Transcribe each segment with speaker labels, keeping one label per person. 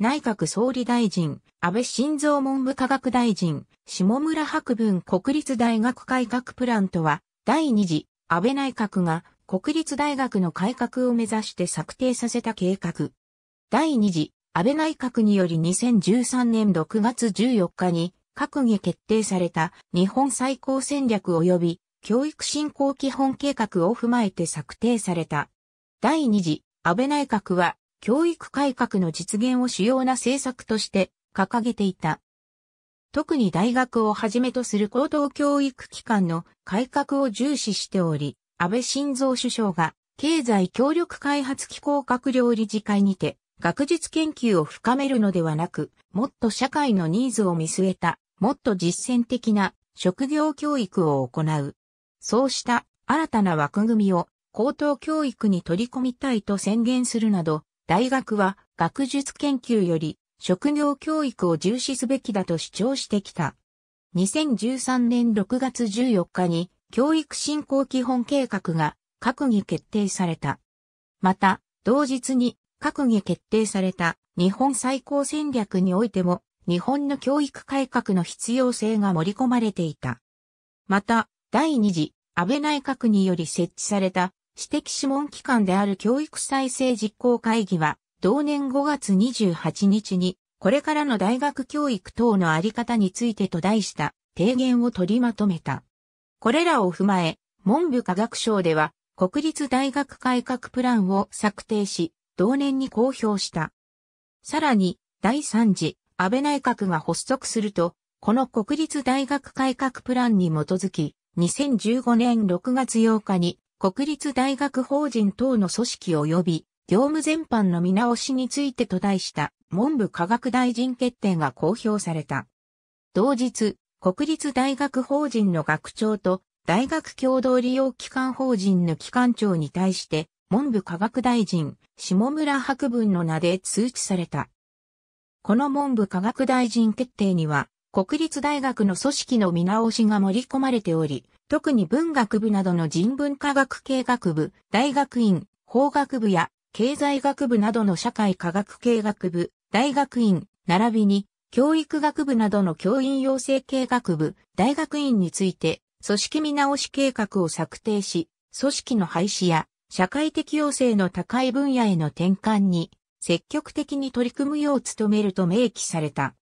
Speaker 1: 内閣総理大臣、安倍晋三文部科学大臣、下村博文国立大学改革プランとは、第2次安倍内閣が国立大学の改革を目指して策定させた計画。第2次安倍内閣により2013年6月14日に閣議決定された日本最高戦略及び教育振興基本計画を踏まえて策定された。第2次安倍内閣は教育改革の実現を主要な政策として掲げていた。特に大学をはじめとする高等教育機関の改革を重視しており、安倍晋三首相が経済協力開発機構閣僚理事会にて学術研究を深めるのではなく、もっと社会のニーズを見据えた、もっと実践的な職業教育を行う。そうした新たな枠組みを高等教育に取り込みたいと宣言するなど、大学は学術研究より職業教育を重視すべきだと主張してきた。2013年6月14日に教育振興基本計画が閣議決定された。また、同日に閣議決定された日本最高戦略においても日本の教育改革の必要性が盛り込まれていた。また、第二次安倍内閣により設置された私的諮問機関である教育再生実行会議は、同年5月28日に、これからの大学教育等のあり方についてと題した提言を取りまとめた。これらを踏まえ、文部科学省では、国立大学改革プランを策定し、同年に公表した。さらに、第3次安倍内閣が発足すると、この国立大学改革プランに基づき、2015年6月8日に国立大学法人等の組織及び業務全般の見直しについてと題した文部科学大臣決定が公表された。同日、国立大学法人の学長と大学共同利用機関法人の機関長に対して、文部科学大臣、下村博文の名で通知された。この文部科学大臣決定には、国立大学の組織の見直しが盛り込まれており、特に文学部などの人文科学系学部、大学院、法学部や経済学部などの社会科学系学部、大学院、並びに教育学部などの教員養成系学部、大学院について、組織見直し計画を策定し、組織の廃止や社会的要請の高い分野への転換に積極的に取り組むよう努めると明記された。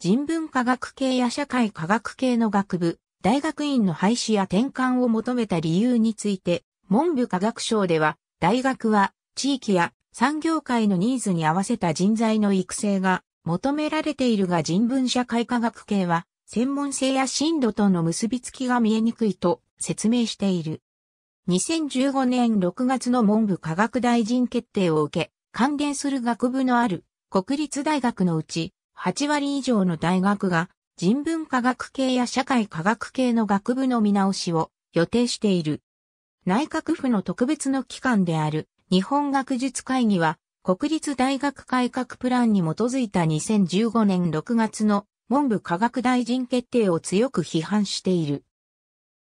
Speaker 1: 人文科学系や社会科学系の学部、大学院の廃止や転換を求めた理由について、文部科学省では、大学は地域や産業界のニーズに合わせた人材の育成が求められているが人文社会科学系は専門性や深度との結びつきが見えにくいと説明している。2015年6月の文部科学大臣決定を受け、関連する学部のある国立大学のうち8割以上の大学が人文科学系や社会科学系の学部の見直しを予定している。内閣府の特別の機関である日本学術会議は国立大学改革プランに基づいた2015年6月の文部科学大臣決定を強く批判している。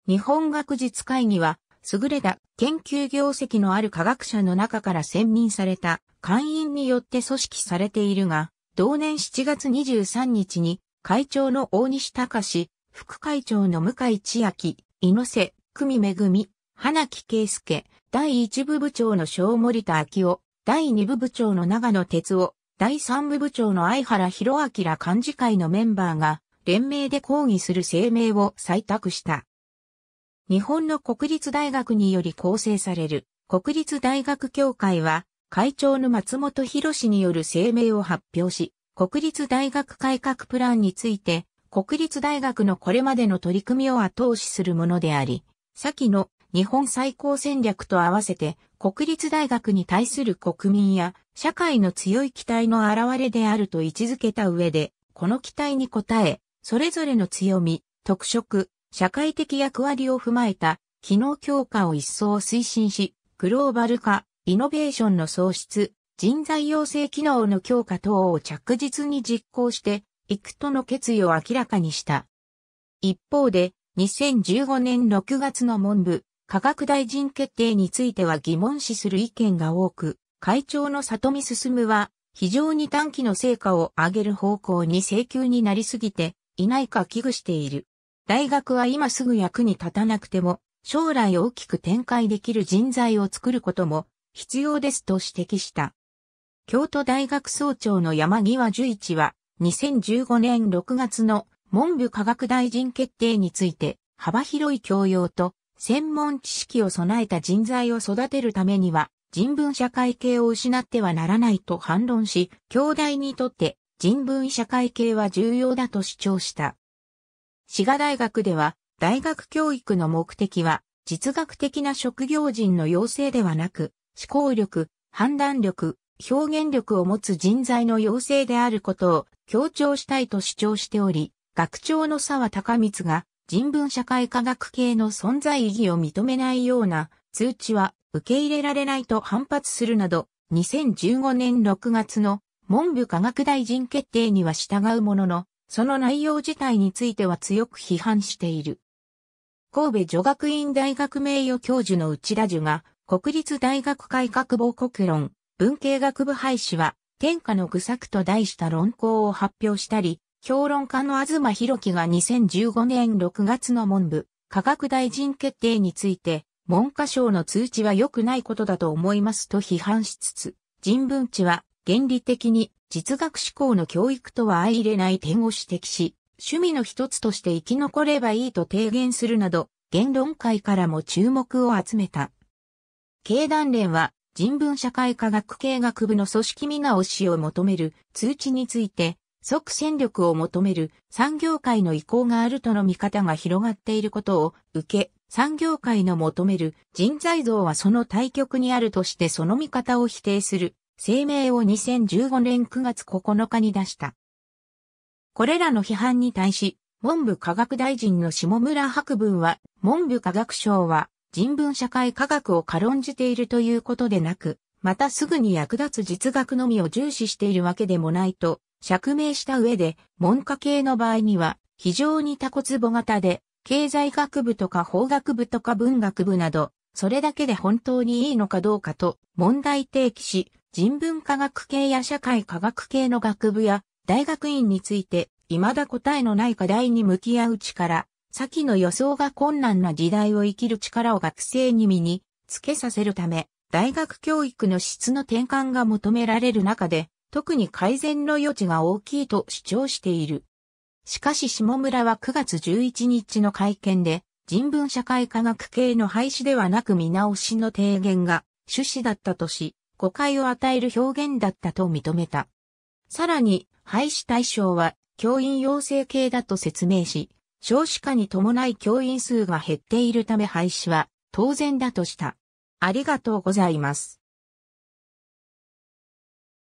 Speaker 1: 日本学術会議は優れた研究業績のある科学者の中から選任された会員によって組織されているが、同年7月23日に会長の大西隆、副会長の向井千秋、猪瀬、久美恵、花木圭介、第1部部長の小森田昭夫、第2部部長の長野哲夫、第3部部長の相原博明幹事会のメンバーが連名で抗議する声明を採択した。日本の国立大学により構成される国立大学協会は会長の松本博氏による声明を発表し、国立大学改革プランについて、国立大学のこれまでの取り組みを後押しするものであり、先の日本最高戦略と合わせて国立大学に対する国民や社会の強い期待の表れであると位置づけた上で、この期待に応え、それぞれの強み、特色、社会的役割を踏まえた機能強化を一層推進し、グローバル化、イノベーションの創出、人材養成機能の強化等を着実に実行していくとの決意を明らかにした。一方で、2015年6月の文部科学大臣決定については疑問視する意見が多く、会長の里見進は、非常に短期の成果を上げる方向に請求になりすぎていないか危惧している。大学は今すぐ役に立たなくても、将来大きく展開できる人材を作ることも必要ですと指摘した。京都大学総長の山際十一は、2015年6月の文部科学大臣決定について、幅広い教養と専門知識を備えた人材を育てるためには、人文社会系を失ってはならないと反論し、兄弟にとって人文社会系は重要だと主張した。滋賀大学では、大学教育の目的は、実学的な職業人の養成ではなく、思考力、判断力、表現力を持つ人材の要請であることを強調したいと主張しており、学長の沢高光が人文社会科学系の存在意義を認めないような通知は受け入れられないと反発するなど、2015年6月の文部科学大臣決定には従うものの、その内容自体については強く批判している。神戸女学院大学名誉教授の内田樹が、国立大学改革報告論、文系学部廃止は、天下の愚策と題した論考を発表したり、評論家の東博樹が2015年6月の文部、科学大臣決定について、文科省の通知は良くないことだと思いますと批判しつつ、人文知は原理的に実学志向の教育とは相入れない点を指摘し、趣味の一つとして生き残ればいいと提言するなど、言論界からも注目を集めた。経団連は人文社会科学系学部の組織見直しを求める通知について即戦力を求める産業界の意向があるとの見方が広がっていることを受け、産業界の求める人材像はその対極にあるとしてその見方を否定する声明を2015年9月9日に出した。これらの批判に対し、文部科学大臣の下村博文は、文部科学省は、人文社会科学を軽んじているということでなく、またすぐに役立つ実学のみを重視しているわけでもないと、釈明した上で、文科系の場合には、非常にタコツボ型で、経済学部とか法学部とか文学部など、それだけで本当にいいのかどうかと問題提起し、人文科学系や社会科学系の学部や大学院について、未だ答えのない課題に向き合う力、先の予想が困難な時代を生きる力を学生に身につけさせるため、大学教育の質の転換が求められる中で、特に改善の余地が大きいと主張している。しかし下村は9月11日の会見で、人文社会科学系の廃止ではなく見直しの提言が趣旨だったとし、誤解を与える表現だったと認めた。さらに、廃止対象は教員養成系だと説明し、少子化に伴い教員数が減っているため廃止は当然だとした。ありがとうございます。